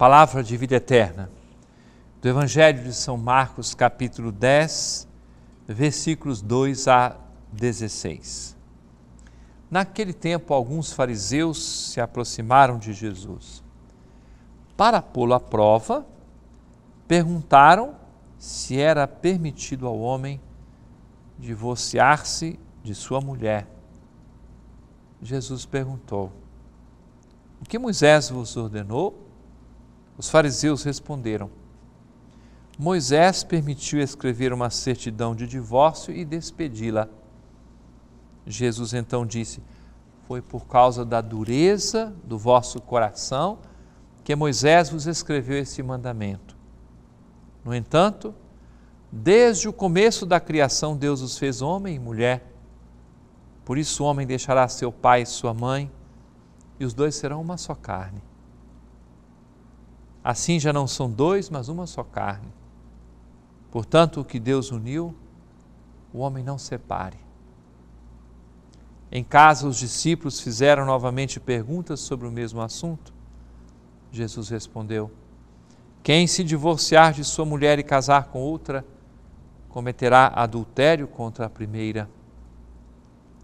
Palavra de vida eterna. Do Evangelho de São Marcos, capítulo 10, versículos 2 a 16. Naquele tempo, alguns fariseus se aproximaram de Jesus. Para pô-lo à prova, perguntaram se era permitido ao homem divorciar-se de sua mulher. Jesus perguntou: O que Moisés vos ordenou? Os fariseus responderam: Moisés permitiu escrever uma certidão de divórcio e despedi-la. Jesus então disse: Foi por causa da dureza do vosso coração que Moisés vos escreveu esse mandamento. No entanto, desde o começo da criação, Deus os fez homem e mulher. Por isso, o homem deixará seu pai e sua mãe, e os dois serão uma só carne. Assim já não são dois, mas uma só carne. Portanto, o que Deus uniu, o homem não separe. Em casa, os discípulos fizeram novamente perguntas sobre o mesmo assunto. Jesus respondeu: Quem se divorciar de sua mulher e casar com outra, cometerá adultério contra a primeira.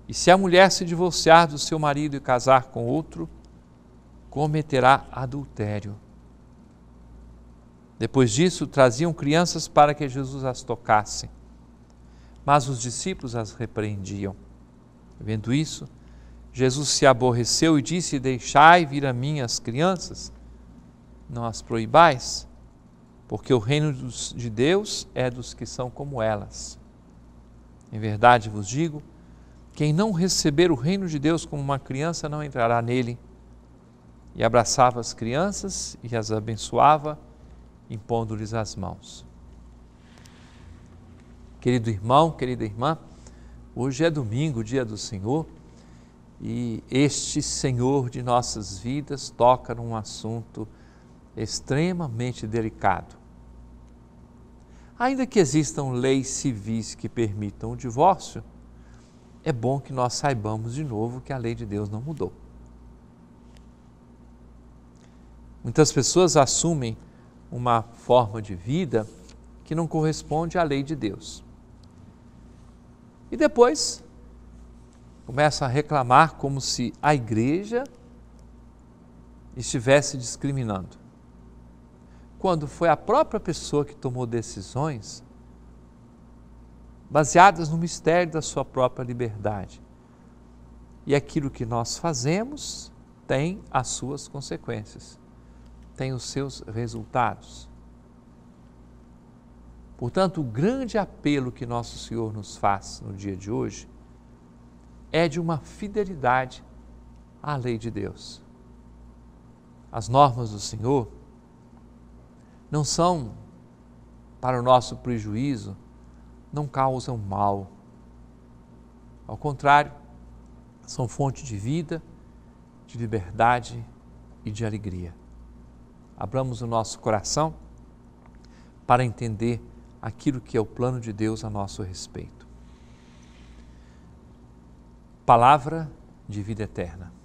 E se a mulher se divorciar do seu marido e casar com outro, cometerá adultério. Depois disso, traziam crianças para que Jesus as tocasse. Mas os discípulos as repreendiam. Vendo isso, Jesus se aborreceu e disse: Deixai vir a mim as crianças, não as proibais, porque o reino de Deus é dos que são como elas. Em verdade vos digo: quem não receber o reino de Deus como uma criança não entrará nele. E abraçava as crianças e as abençoava impondo-lhes as mãos. Querido irmão, querida irmã, hoje é domingo, dia do Senhor, e este Senhor de nossas vidas toca num assunto extremamente delicado. Ainda que existam leis civis que permitam o divórcio, é bom que nós saibamos de novo que a lei de Deus não mudou. Muitas pessoas assumem uma forma de vida que não corresponde à lei de Deus. E depois começa a reclamar como se a igreja estivesse discriminando. Quando foi a própria pessoa que tomou decisões baseadas no mistério da sua própria liberdade. E aquilo que nós fazemos tem as suas consequências tem os seus resultados. Portanto, o grande apelo que Nosso Senhor nos faz no dia de hoje é de uma fidelidade à lei de Deus. As normas do Senhor não são para o nosso prejuízo, não causam mal. Ao contrário, são fonte de vida, de liberdade e de alegria abramos o nosso coração para entender aquilo que é o plano de Deus a nosso respeito. Palavra de vida eterna.